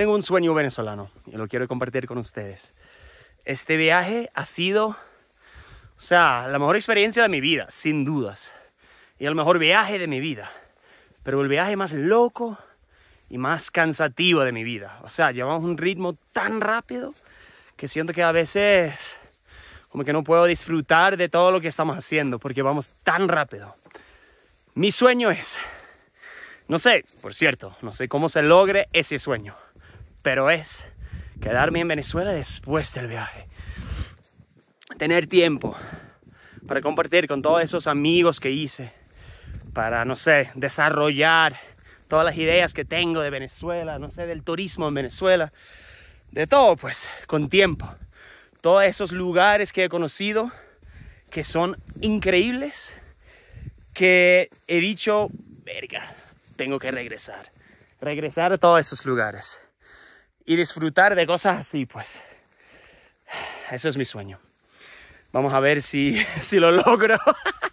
Tengo un sueño venezolano y lo quiero compartir con ustedes. Este viaje ha sido, o sea, la mejor experiencia de mi vida, sin dudas. Y el mejor viaje de mi vida. Pero el viaje más loco y más cansativo de mi vida. O sea, llevamos un ritmo tan rápido que siento que a veces como que no puedo disfrutar de todo lo que estamos haciendo porque vamos tan rápido. Mi sueño es, no sé, por cierto, no sé cómo se logre ese sueño pero es quedarme en Venezuela después del viaje. Tener tiempo para compartir con todos esos amigos que hice, para, no sé, desarrollar todas las ideas que tengo de Venezuela, no sé, del turismo en Venezuela, de todo, pues, con tiempo. Todos esos lugares que he conocido, que son increíbles, que he dicho, verga, tengo que regresar. Regresar a todos esos lugares y disfrutar de cosas así, pues. Eso es mi sueño. Vamos a ver si, si lo logro.